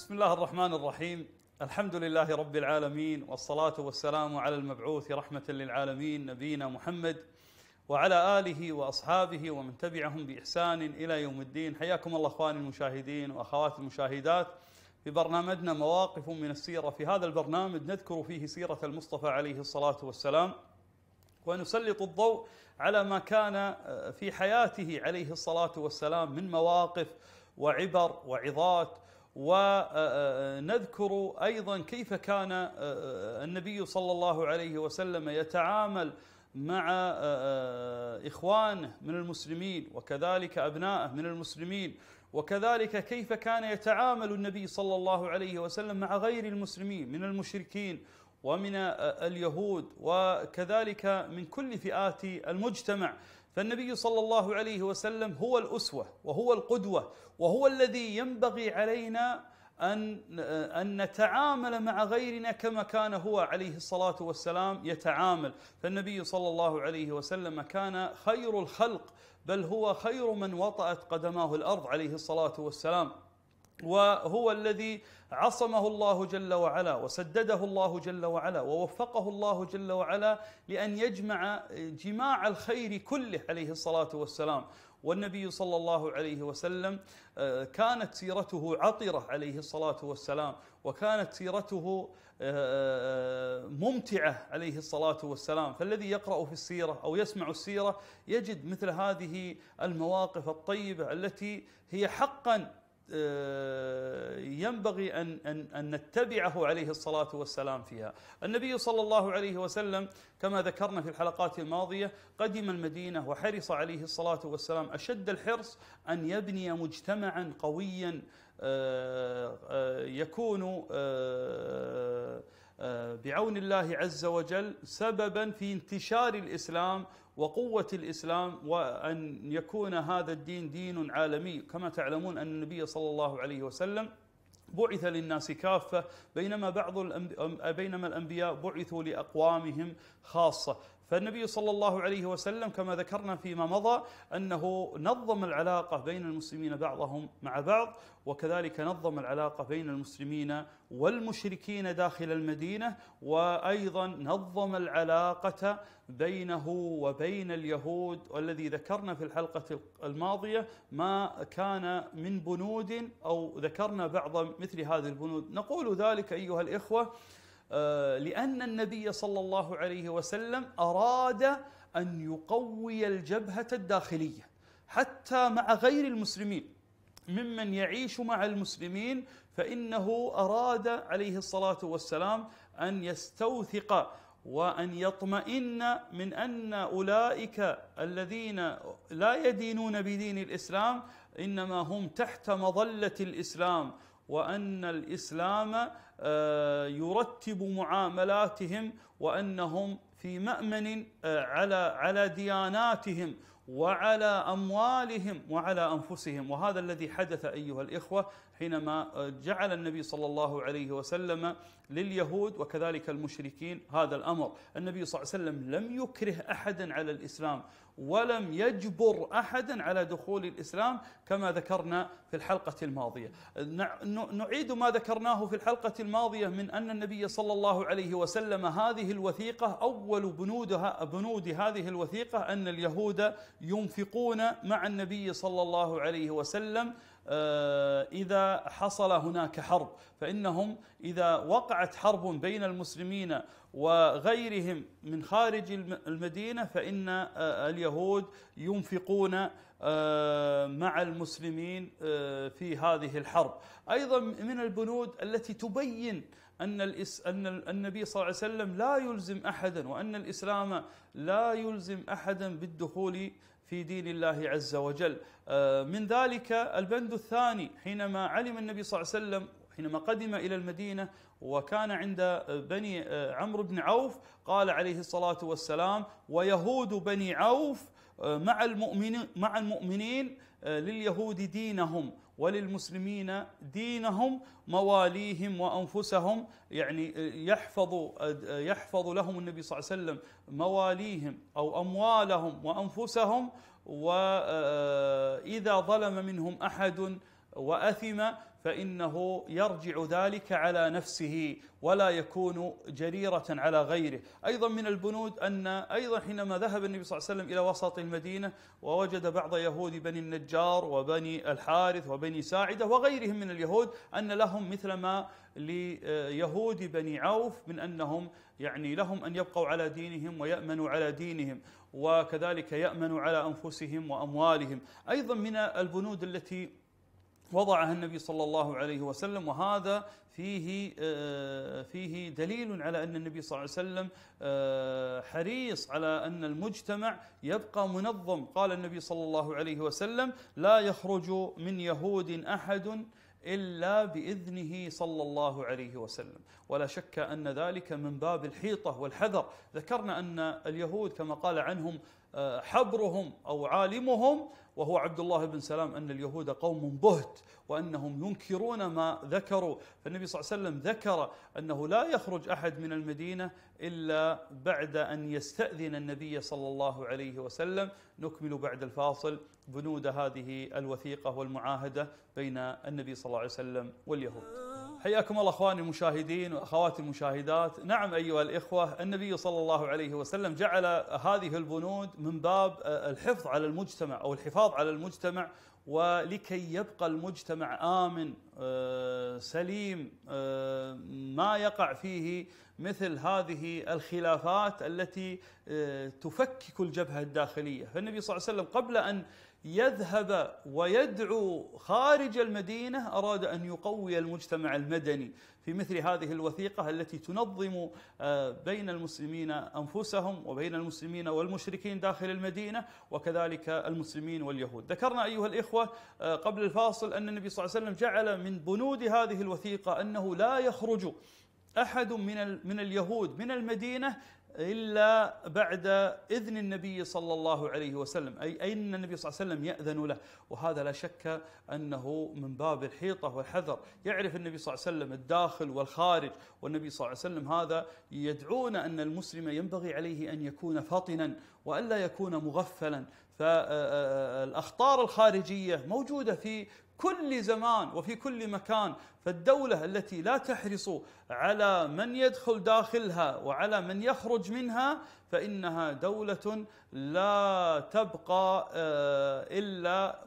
بسم الله الرحمن الرحيم الحمد لله رب العالمين والصلاة والسلام على المبعوث رحمة للعالمين نبينا محمد وعلى آله وأصحابه ومن تبعهم بإحسان إلى يوم الدين حياكم الله أخواني المشاهدين وأخواتي المشاهدات في برنامجنا مواقف من السيرة في هذا البرنامج نذكر فيه سيرة المصطفى عليه الصلاة والسلام ونسلط الضوء على ما كان في حياته عليه الصلاة والسلام من مواقف وعبر وعظات ونذكر ايضا كيف كان آه، آه، النبي صلى الله عليه وسلم يتعامل مع آه، اخوانه من المسلمين وكذلك ابنائه من المسلمين وكذلك كيف كان يتعامل النبي صلى الله عليه وسلم مع غير المسلمين من المشركين ومن اليهود وكذلك من كل فئات المجتمع فالنبي صلى الله عليه وسلم هو الاسوه وهو القدوه وهو الذي ينبغي علينا ان ان نتعامل مع غيرنا كما كان هو عليه الصلاه والسلام يتعامل، فالنبي صلى الله عليه وسلم كان خير الخلق بل هو خير من وطأت قدماه الارض عليه الصلاه والسلام. وهو الذي عصمه الله جل وعلا وسدده الله جل وعلا ووفقه الله جل وعلا لان يجمع جماع الخير كله عليه الصلاه والسلام والنبي صلى الله عليه وسلم آه، كانت سيرته عطره عليه الصلاه والسلام وكانت سيرته آه، آه، ممتعه عليه الصلاه والسلام فالذي يقرا في السيره او يسمع السيره يجد مثل هذه المواقف الطيبه التي هي حقا آه، ينبغي أن, أن, أن نتبعه عليه الصلاة والسلام فيها النبي صلى الله عليه وسلم كما ذكرنا في الحلقات الماضية قدم المدينة وحرص عليه الصلاة والسلام أشد الحرص أن يبني مجتمعا قويا آه، آه، يكون بعون الله عز وجل سببا في انتشار الإسلام وقوة الإسلام وأن يكون هذا الدين دين عالمي كما تعلمون أن النبي صلى الله عليه وسلم بعث للناس كافة بينما بعض الأنبياء بينما الأنبياء بعثوا لأقوامهم خاصة فالنبي صلى الله عليه وسلم كما ذكرنا فيما مضى انه نظم العلاقه بين المسلمين بعضهم مع بعض وكذلك نظم العلاقه بين المسلمين والمشركين داخل المدينه وايضا نظم العلاقه بينه وبين اليهود والذي ذكرنا في الحلقه الماضيه ما كان من بنود او ذكرنا بعض مثل هذه البنود نقول ذلك ايها الاخوه آه، لأن النبي صلى الله عليه وسلم أراد أن يقوي الجبهة الداخلية حتى مع غير المسلمين ممن يعيش مع المسلمين فإنه أراد عليه الصلاة والسلام أن يستوثق وأن يطمئن من أن أولئك الذين لا يدينون بدين الإسلام إنما هم تحت مظلة الإسلام وان الاسلام آه، يرتب معاملاتهم وانهم في مامن آه، على على دياناتهم وعلى اموالهم وعلى انفسهم وهذا الذي حدث ايها الاخوه حينما آه، جعل النبي صلى الله عليه وسلم لليهود وكذلك المشركين هذا الامر، النبي صلى الله عليه وسلم لم يكره احدا على الاسلام ولم يجبر احدا على دخول الاسلام كما ذكرنا في الحلقه الماضيه. نعيد ما ذكرناه في الحلقه الماضيه من ان النبي صلى الله عليه وسلم هذه الوثيقه اول بنودها بنود هذه الوثيقه ان اليهود ينفقون مع النبي صلى الله عليه وسلم آه، إذا حصل هناك حرب فإنهم إذا وقعت حرب بين المسلمين وغيرهم من خارج المدينة فإن آه، اليهود ينفقون آه، مع المسلمين في هذه الحرب أيضا من البنود التي تبين أن أن النبي صلى الله عليه وسلم لا يلزم أحدا وأن الإسلام لا يلزم أحدا بالدخول في دين الله عز وجل آه، من ذلك البند الثاني حينما علم النبي صلى الله عليه وسلم حينما قدم إلى المدينة وكان عند بني آه، عمرو بن عوف قال عليه الصلاة والسلام ويهود بني عوف آه، مع المؤمنين مع المؤمنين لليهود دينهم وللمسلمين دينهم مواليهم وانفسهم يعني يحفظ يحفظ لهم النبي صلى الله عليه وسلم مواليهم او اموالهم وانفسهم واذا آه، ظلم منهم احد واثم فانه يرجع ذلك على نفسه ولا يكون جريره على غيره، ايضا من البنود ان ايضا حينما ذهب النبي صلى الله عليه وسلم الى وسط المدينه ووجد بعض يهود بني النجار وبني الحارث وبني ساعده وغيرهم من اليهود ان لهم مثل ما ليهود بني عوف من انهم يعني لهم ان يبقوا على دينهم ويامنوا على دينهم وكذلك يامنوا على انفسهم واموالهم، ايضا من البنود التي وضعها النبي صلى الله عليه وسلم وهذا فيه آه، فيه دليل على ان النبي صلى الله عليه وسلم آه، حريص على ان المجتمع يبقى منظم قال النبي صلى الله عليه وسلم لا يخرج من يهود احد الا باذنه صلى الله عليه وسلم، ولا شك ان ذلك من باب الحيطه والحذر، ذكرنا ان اليهود كما قال عنهم حبرهم او عالمهم وهو عبد الله بن سلام ان اليهود قوم بهت وانهم ينكرون ما ذكروا، فالنبي صلى الله عليه وسلم ذكر انه لا يخرج احد من المدينه الا بعد ان يستاذن النبي صلى الله عليه وسلم، نكمل بعد الفاصل بنود هذه الوثيقه والمعاهده بين النبي صلى الله عليه وسلم واليهود. حياكم الله اخواني المشاهدين واخواتي المشاهدات، نعم ايها الاخوه النبي صلى الله عليه وسلم جعل هذه البنود من باب آه، الحفظ على المجتمع او الحفاظ على المجتمع ولكي يبقى المجتمع امن آه، سليم آه، ما يقع فيه مثل هذه الخلافات التي تفكك الجبهه الداخليه، فالنبي صلى الله عليه وسلم قبل ان يذهب ويدعو خارج المدينة أراد أن يقوي المجتمع المدني في مثل هذه الوثيقة التي تنظم آه، بين المسلمين أنفسهم وبين المسلمين والمشركين داخل المدينة وكذلك المسلمين واليهود ذكرنا أيها الإخوة آه، قبل الفاصل أن النبي صلى الله عليه وسلم جعل من بنود هذه الوثيقة أنه لا يخرج احد من من اليهود من المدينه إلا بعد إذن النبي صلى الله عليه وسلم أي أن النبي صلى الله عليه وسلم يأذن له وهذا لا شك أنه من باب الحيطة والحذر يعرف النبي صلى الله عليه وسلم الداخل والخارج والنبي صلى الله عليه وسلم هذا يدعون أن المسلم ينبغي عليه أن يكون فطنا وألا يكون مغفلا فالأخطار الخارجية موجودة في كل زمان وفي كل مكان فالدولة التي لا تحرص على من يدخل داخلها وعلى من يخرج منها فإنها دولة لا تبقى آه، إلا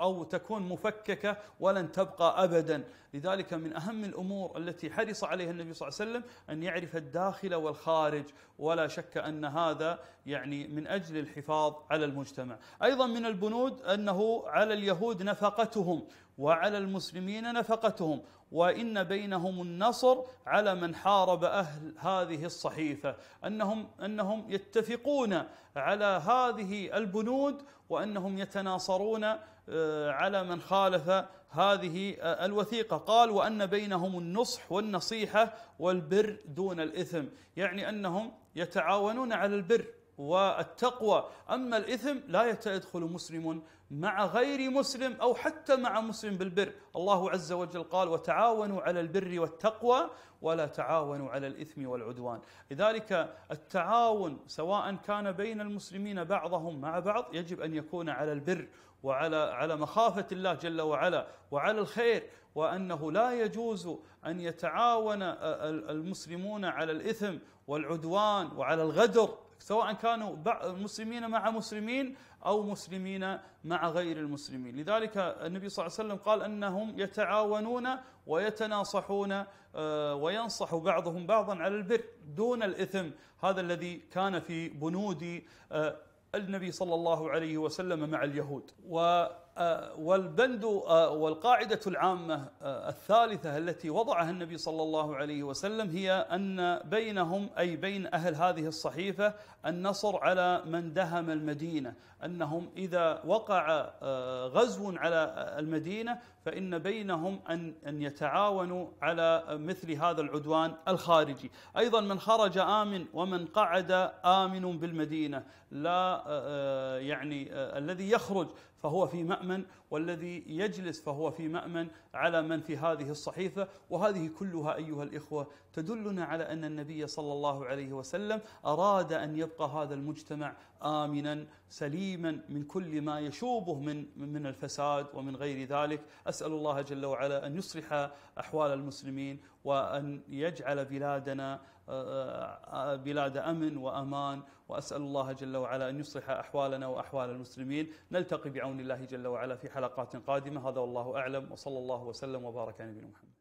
أو تكون مفككة ولن تبقى أبدا لذلك من أهم الأمور التي حرص عليها النبي صلى الله عليه وسلم أن يعرف الداخل والخارج ولا شك أن هذا يعني من أجل الحفاظ على المجتمع أيضا من البنود أنه على اليهود نفقتهم وعلى المسلمين نفقتهم وان بينهم النصر على من حارب اهل هذه الصحيفه انهم انهم يتفقون على هذه البنود وانهم يتناصرون آه، على من خالف هذه آه، الوثيقه قال وان بينهم النصح والنصيحه والبر دون الاثم يعني انهم يتعاونون على البر والتقوى أما الإثم لا يدخل مسلم مع غير مسلم أو حتى مع مسلم بالبر الله عز وجل قال وتعاونوا على البر والتقوى ولا تعاونوا على الإثم والعدوان لذلك التعاون سواء كان بين المسلمين بعضهم مع بعض يجب أن يكون على البر وعلى على مخافة الله جل وعلا وعلى الخير وأنه لا يجوز أن يتعاون المسلمون على الإثم والعدوان وعلى الغدر سواء كانوا مسلمين مع مسلمين او مسلمين مع غير المسلمين، لذلك النبي صلى الله عليه وسلم قال انهم يتعاونون ويتناصحون آه، وينصح بعضهم بعضا على البر دون الاثم، هذا الذي كان في بنود آه، النبي صلى الله عليه وسلم مع اليهود، و آه، والبند آه، والقاعدة العامة آه، الثالثة التي وضعها النبي صلى الله عليه وسلم هي أن بينهم أي بين أهل هذه الصحيفة النصر على من دهم المدينة أنهم إذا وقع غزو على المدينة فإن بينهم أن أن يتعاونوا على مثل هذا العدوان الخارجي أيضا من خرج آمن ومن قعد آمن بالمدينة لا يعني الذي يخرج فهو في مأمن والذي يجلس فهو في مأمن على من في هذه الصحيفة وهذه كلها أيها الإخوة تدلنا على أن النبي صلى الله عليه وسلم أراد أن يبقى هذا المجتمع آمنا سليما من كل ما يشوبه من من الفساد ومن غير ذلك أسأل الله جل وعلا أن يصلح أحوال المسلمين وأن يجعل بلادنا آه، آه، بلاد امن وامان واسال الله جل وعلا ان يصلح احوالنا واحوال المسلمين نلتقي بعون الله جل وعلا في حلقات قادمه هذا والله اعلم وصلى الله وسلم وبارك على نبينا محمد